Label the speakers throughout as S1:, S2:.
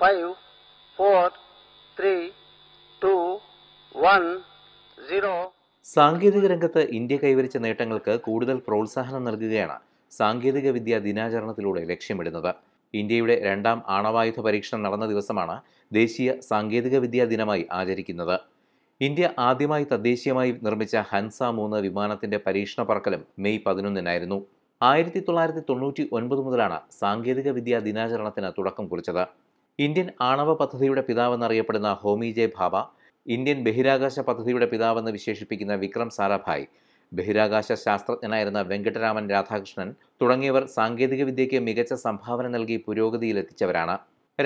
S1: five four three two one zero സാങ്കേതിക രംഗത്ത് India കൈവരിച്ച നേട്ടങ്ങൾക്ക് കൂടുതൽ പ്രോത്സാഹനം നൽകുകയാണ് സാങ്കേതിക വിദ്യാ ദിനാചരണത്തിലൂടെ ലക്ഷ്യമിടുന്നത് ഇന്ത്യയുടെ രണ്ടാം ആണവായുധ പരീക്ഷണം നടന്ന ദിവസമാണ് ദേശീയ സാങ്കേതിക വിദ്യാ ദിനമായി ആചരിക്കുന്നത് ഇന്ത്യ ആദ്യമായി തദ്ദേശീയമായി നിർമ്മിച്ച ഹൻസ മൂന്ന് വിമാനത്തിന്റെ പരീക്ഷണ പറക്കലും മെയ് പതിനൊന്നിനായിരുന്നു ആയിരത്തി തൊള്ളായിരത്തി തൊണ്ണൂറ്റി ഒൻപത് മുതലാണ് സാങ്കേതിക വിദ്യാ ദിനാചരണത്തിന് തുടക്കം കുറിച്ചത് ഇന്ത്യൻ ആണവ പദ്ധതിയുടെ പിതാവെന്നറിയപ്പെടുന്ന ഹോമി ജെ ഭാബ ഇന്ത്യൻ ബഹിരാകാശ പദ്ധതിയുടെ പിതാവെന്ന് വിശേഷിപ്പിക്കുന്ന വിക്രം സാരാഭായ് ബഹിരാകാശ ശാസ്ത്രജ്ഞനായിരുന്ന വെങ്കട്ടരാമൻ രാധാകൃഷ്ണൻ തുടങ്ങിയവർ സാങ്കേതികവിദ്യയ്ക്ക് മികച്ച സംഭാവന നൽകി പുരോഗതിയിലെത്തിച്ചവരാണ്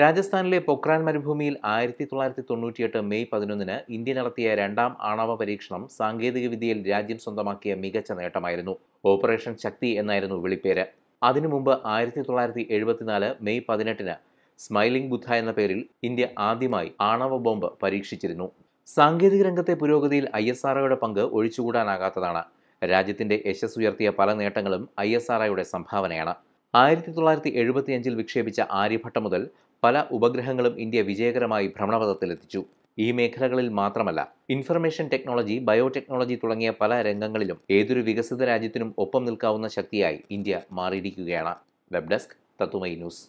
S1: രാജസ്ഥാനിലെ പൊക്രാൻ മരുഭൂമിയിൽ ആയിരത്തി തൊള്ളായിരത്തി തൊണ്ണൂറ്റിയെട്ട് മെയ് പതിനൊന്നിന് ഇന്ത്യ നടത്തിയ രണ്ടാം ആണവ പരീക്ഷണം സാങ്കേതികവിദ്യയിൽ രാജ്യം സ്വന്തമാക്കിയ മികച്ച നേട്ടമായിരുന്നു ഓപ്പറേഷൻ ശക്തി എന്നായിരുന്നു വിളിപ്പേര് അതിനു മുമ്പ് ആയിരത്തി തൊള്ളായിരത്തി എഴുപത്തിനാല് മെയ് പതിനെട്ടിന് സ്മൈലിംഗ് ബുദ്ധ എന്ന പേരിൽ ഇന്ത്യ ആദ്യമായി ആണവ ബോംബ് പരീക്ഷിച്ചിരുന്നു സാങ്കേതിക രംഗത്തെ പുരോഗതിയിൽ ഐ എസ് ഒയുടെ പങ്ക് ഒഴിച്ചുകൂടാനാകാത്തതാണ് രാജ്യത്തിന്റെ ഉയർത്തിയ പല നേട്ടങ്ങളും ഐ എസ് ആർഒയുടെ സംഭാവനയാണ് ആയിരത്തി തൊള്ളായിരത്തി എഴുപത്തിയഞ്ചിൽ വിക്ഷേപിച്ച ആര്യഭട്ട മുതൽ പല ഉപഗ്രഹങ്ങളും ഇന്ത്യ വിജയകരമായി ഭ്രമണപഥത്തിലെത്തിച്ചു ഈ മേഖലകളിൽ മാത്രമല്ല ഇൻഫർമേഷൻ ടെക്നോളജി ബയോടെക്നോളജി തുടങ്ങിയ പല രംഗങ്ങളിലും ഏതൊരു വികസിത രാജ്യത്തിനും ഒപ്പം നിൽക്കാവുന്ന ശക്തിയായി ഇന്ത്യ മാറിയിരിക്കുകയാണ് വെബ് ഡെസ്ക് തത്തുമൈ ന്യൂസ്